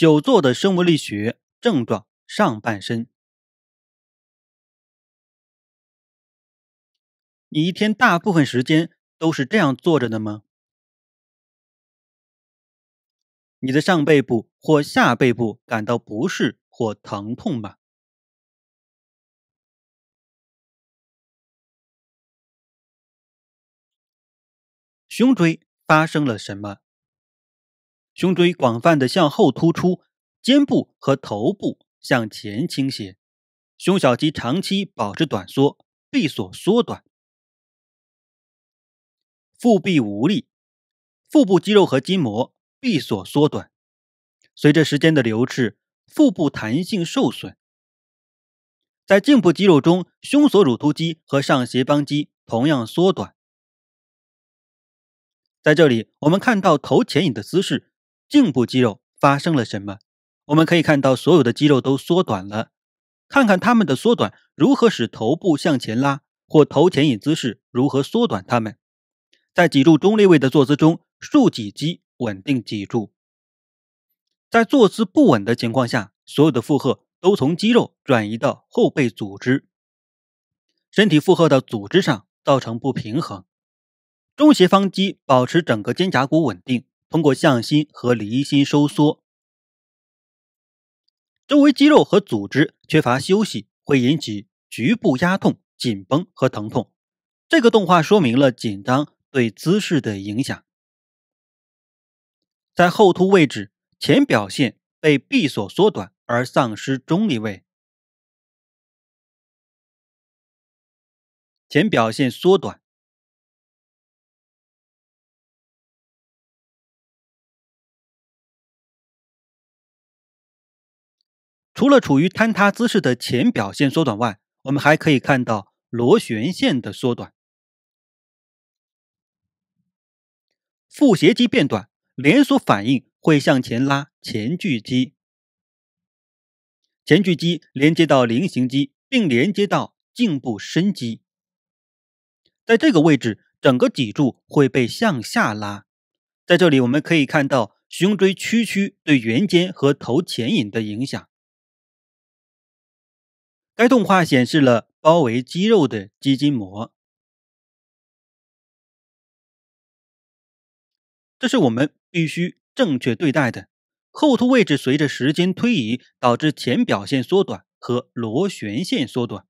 久坐的生物力学症状，上半身。你一天大部分时间都是这样坐着的吗？你的上背部或下背部感到不适或疼痛吗？胸椎发生了什么？胸椎广泛的向后突出，肩部和头部向前倾斜，胸小肌长期保持短缩，闭锁缩短，腹壁无力，腹部肌肉和筋膜闭锁缩短。随着时间的流逝，腹部弹性受损。在颈部肌肉中，胸锁乳突肌和上斜方肌同样缩短。在这里，我们看到头前引的姿势。颈部肌肉发生了什么？我们可以看到所有的肌肉都缩短了。看看它们的缩短如何使头部向前拉或头前引姿势如何缩短它们。在脊柱中立位的坐姿中，竖脊肌稳定脊柱。在坐姿不稳的情况下，所有的负荷都从肌肉转移到后背组织，身体负荷到组织上造成不平衡。中斜方肌保持整个肩胛骨稳定。通过向心和离心收缩，周围肌肉和组织缺乏休息，会引起局部压痛、紧绷和疼痛。这个动画说明了紧张对姿势的影响。在后凸位置，前表线被闭锁缩短而丧失中立位，前表线缩短。除了处于坍塌姿势的前表线缩短外，我们还可以看到螺旋线的缩短。腹斜肌变短，连锁反应会向前拉前锯肌。前锯肌连接到菱形肌，并连接到颈部伸肌。在这个位置，整个脊柱会被向下拉。在这里，我们可以看到胸椎屈曲对圆肩和头前引的影响。该动画显示了包围肌肉的肌筋膜，这是我们必须正确对待的。后凸位置随着时间推移，导致前表现缩短和螺旋线缩短。